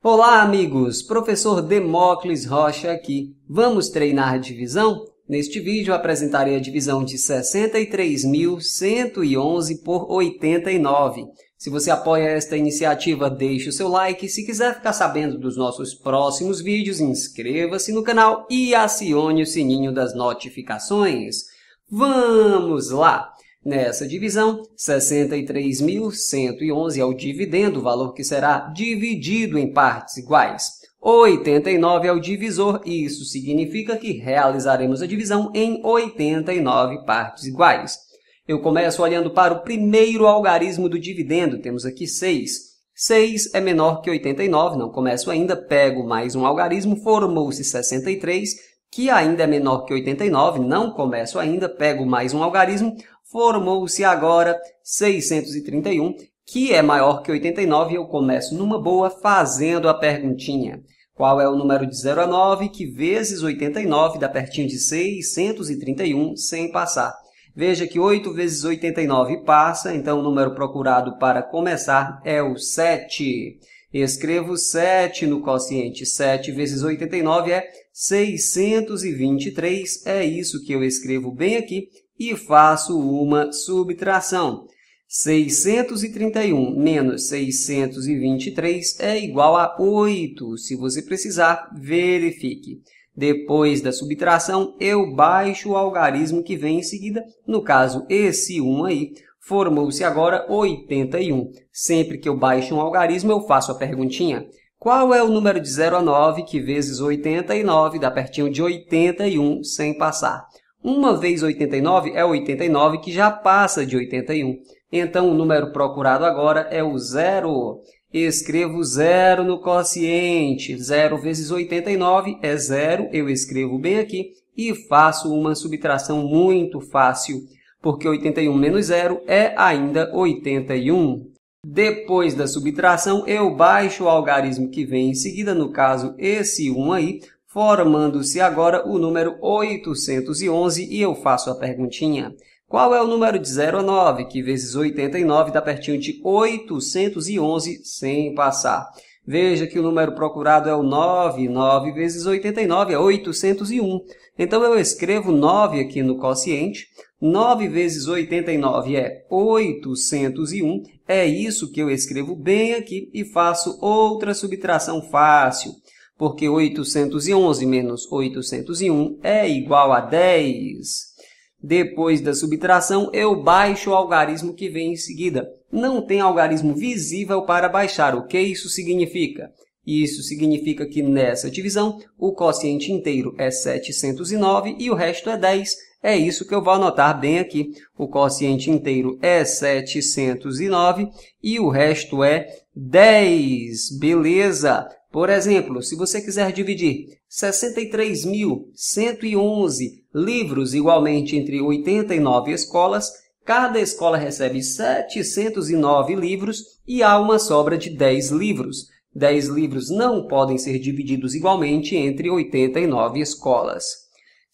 Olá, amigos! Professor Demócles Rocha aqui. Vamos treinar divisão? Neste vídeo, apresentarei a divisão de 63.111 por 89. Se você apoia esta iniciativa, deixe o seu like. Se quiser ficar sabendo dos nossos próximos vídeos, inscreva-se no canal e acione o sininho das notificações. Vamos lá! Nessa divisão, 63.111 é o dividendo, o valor que será dividido em partes iguais. 89 é o divisor e isso significa que realizaremos a divisão em 89 partes iguais. Eu começo olhando para o primeiro algarismo do dividendo, temos aqui 6. 6 é menor que 89, não começo ainda, pego mais um algarismo, formou-se 63, que ainda é menor que 89, não começo ainda, pego mais um algarismo, formou-se agora 631, que é maior que 89, eu começo numa boa fazendo a perguntinha. Qual é o número de 0 a 9 que vezes 89 dá pertinho de 631 sem passar? Veja que 8 vezes 89 passa, então o número procurado para começar é o 7. Escrevo 7 no quociente. 7 vezes 89 é 623. É isso que eu escrevo bem aqui e faço uma subtração. 631 menos 623 é igual a 8. Se você precisar, verifique. Depois da subtração, eu baixo o algarismo que vem em seguida. No caso, esse 1 aí formou-se agora 81. Sempre que eu baixo um algarismo, eu faço a perguntinha. Qual é o número de 0 a 9 que vezes 89 dá pertinho de 81 sem passar? 1 vezes 89 é 89 que já passa de 81. Então o número procurado agora é o zero. Escrevo zero no quociente. 0 vezes 89 é zero. Eu escrevo bem aqui e faço uma subtração muito fácil, porque 81 menos zero é ainda 81. Depois da subtração, eu baixo o algarismo que vem em seguida, no caso esse 1 aí, formando-se agora o número 811 e eu faço a perguntinha. Qual é o número de 0 a 9, que vezes 89 dá pertinho de 811 sem passar? Veja que o número procurado é o 9, 9 vezes 89 é 801. Então, eu escrevo 9 aqui no quociente. 9 vezes 89 é 801. É isso que eu escrevo bem aqui e faço outra subtração fácil porque 811 menos 801 é igual a 10. Depois da subtração, eu baixo o algarismo que vem em seguida. Não tem algarismo visível para baixar. O que isso significa? Isso significa que nessa divisão, o quociente inteiro é 709 e o resto é 10. É isso que eu vou anotar bem aqui. O quociente inteiro é 709 e o resto é 10. Beleza? Por exemplo, se você quiser dividir 63.111 livros igualmente entre 89 escolas, cada escola recebe 709 livros e há uma sobra de 10 livros. 10 livros não podem ser divididos igualmente entre 89 escolas.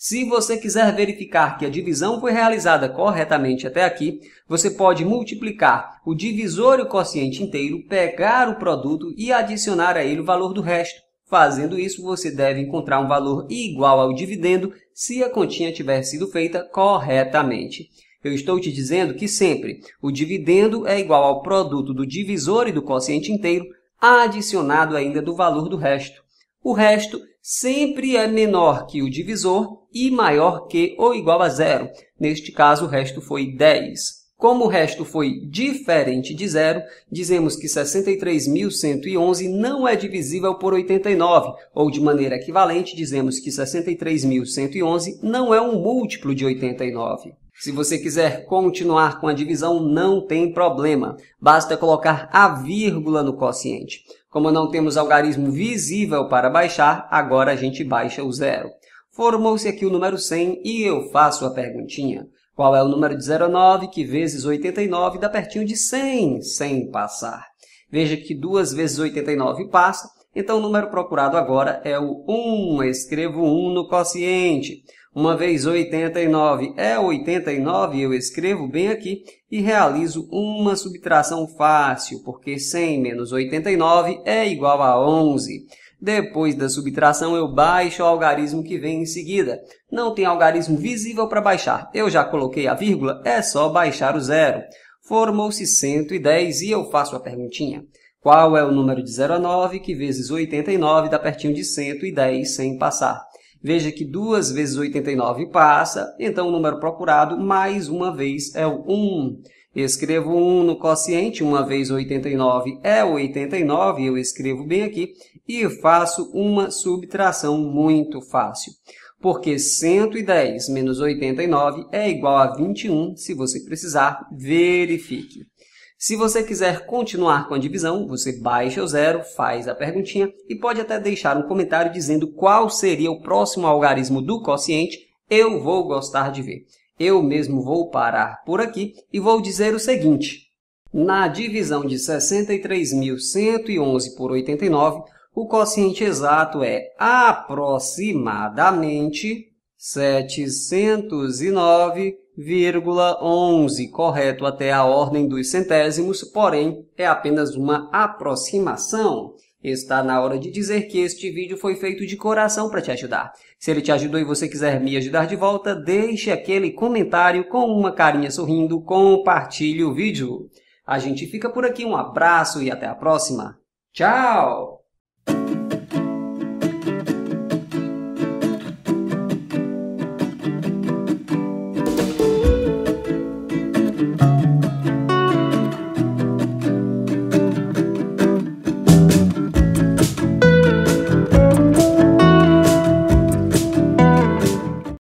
Se você quiser verificar que a divisão foi realizada corretamente até aqui, você pode multiplicar o divisor e o quociente inteiro, pegar o produto e adicionar a ele o valor do resto. Fazendo isso, você deve encontrar um valor igual ao dividendo se a continha tiver sido feita corretamente. Eu estou te dizendo que sempre o dividendo é igual ao produto do divisor e do quociente inteiro, adicionado ainda do valor do resto. O resto sempre é menor que o divisor e maior que ou igual a zero. Neste caso, o resto foi 10. Como o resto foi diferente de zero, dizemos que 63.111 não é divisível por 89, ou de maneira equivalente, dizemos que 63.111 não é um múltiplo de 89. Se você quiser continuar com a divisão, não tem problema. Basta colocar a vírgula no quociente. Como não temos algarismo visível para baixar, agora a gente baixa o zero. Formou-se aqui o número 100 e eu faço a perguntinha. Qual é o número de 09 que vezes 89 dá pertinho de 100, sem passar? Veja que 2 vezes 89 passa, então o número procurado agora é o 1. Escrevo 1 no quociente. Uma vez 89 é 89, eu escrevo bem aqui e realizo uma subtração fácil, porque 100 menos 89 é igual a 11. Depois da subtração, eu baixo o algarismo que vem em seguida. Não tem algarismo visível para baixar. Eu já coloquei a vírgula, é só baixar o zero. Formou-se 110 e eu faço a perguntinha. Qual é o número de 0 a 9 que vezes 89 dá pertinho de 110 sem passar? Veja que 2 vezes 89 passa, então o número procurado mais uma vez é o 1. Escrevo 1 no quociente, 1 vezes 89 é 89, eu escrevo bem aqui, e faço uma subtração muito fácil. Porque 110 menos 89 é igual a 21, se você precisar, verifique. Se você quiser continuar com a divisão, você baixa o zero, faz a perguntinha e pode até deixar um comentário dizendo qual seria o próximo algarismo do quociente. Eu vou gostar de ver. Eu mesmo vou parar por aqui e vou dizer o seguinte. Na divisão de 63.111 por 89, o quociente exato é aproximadamente 709 0,11, correto até a ordem dos centésimos, porém é apenas uma aproximação. Está na hora de dizer que este vídeo foi feito de coração para te ajudar. Se ele te ajudou e você quiser me ajudar de volta, deixe aquele comentário com uma carinha sorrindo, compartilhe o vídeo. A gente fica por aqui, um abraço e até a próxima. Tchau!